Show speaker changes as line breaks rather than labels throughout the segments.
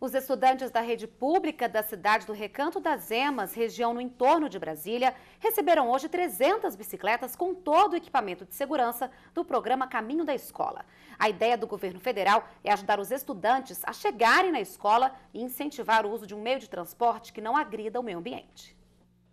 Os estudantes da rede pública da cidade do Recanto das Emas, região no entorno de Brasília, receberam hoje 300 bicicletas com todo o equipamento de segurança do programa Caminho da Escola. A ideia do governo federal é ajudar os estudantes a chegarem na escola e incentivar o uso de um meio de transporte que não agrida o meio ambiente.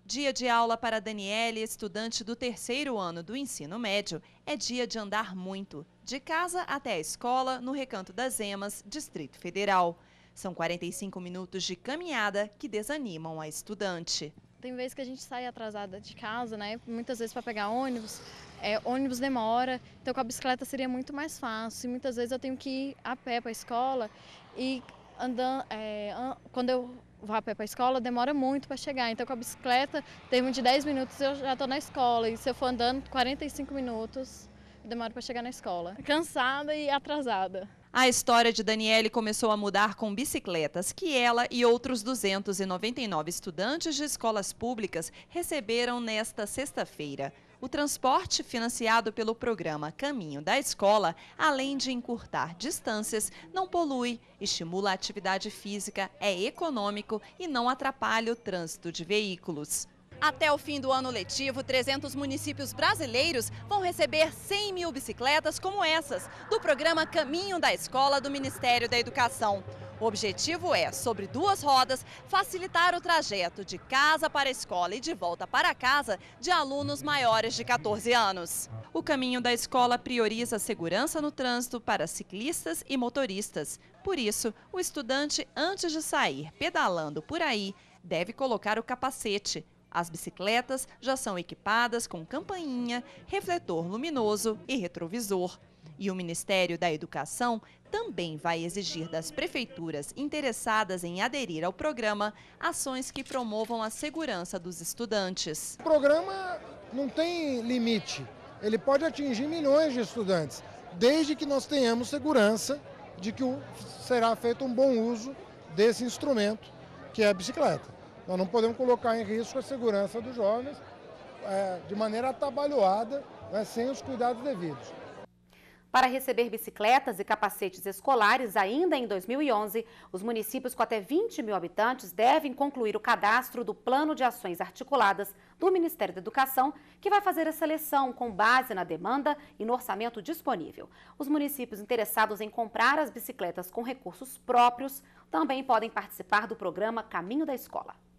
Dia de aula para Daniele, estudante do terceiro ano do ensino médio, é dia de andar muito, de casa até a escola, no Recanto das Emas, Distrito Federal. São 45 minutos de caminhada que desanimam a estudante.
Tem vezes que a gente sai atrasada de casa, né? Muitas vezes para pegar ônibus, é, ônibus demora, então com a bicicleta seria muito mais fácil. Muitas vezes eu tenho que ir a pé para a escola e andando, é, an quando eu vou a pé para a escola, demora muito para chegar. Então, com a bicicleta, termo de 10 minutos eu já estou na escola. E se eu for andando 45 minutos, demora para chegar na escola. Cansada e atrasada.
A história de Daniele começou a mudar com bicicletas, que ela e outros 299 estudantes de escolas públicas receberam nesta sexta-feira. O transporte financiado pelo programa Caminho da Escola, além de encurtar distâncias, não polui, estimula a atividade física, é econômico e não atrapalha o trânsito de veículos. Até o fim do ano letivo, 300 municípios brasileiros vão receber 100 mil bicicletas como essas, do programa Caminho da Escola do Ministério da Educação. O objetivo é, sobre duas rodas, facilitar o trajeto de casa para a escola e de volta para casa de alunos maiores de 14 anos. O caminho da escola prioriza a segurança no trânsito para ciclistas e motoristas. Por isso, o estudante, antes de sair pedalando por aí, deve colocar o capacete, as bicicletas já são equipadas com campainha, refletor luminoso e retrovisor. E o Ministério da Educação também vai exigir das prefeituras interessadas em aderir ao programa ações que promovam a segurança dos
estudantes. O programa não tem limite, ele pode atingir milhões de estudantes, desde que nós tenhamos segurança de que será feito um bom uso desse instrumento que é a bicicleta. Nós não podemos colocar em risco a segurança dos jovens é, de maneira atabalhoada, né, sem os cuidados devidos.
Para receber bicicletas e capacetes escolares, ainda em 2011, os municípios com até 20 mil habitantes devem concluir o cadastro do Plano de Ações Articuladas do Ministério da Educação, que vai fazer a seleção com base na demanda e no orçamento disponível. Os municípios interessados em comprar as bicicletas com recursos próprios também podem participar do programa Caminho da Escola.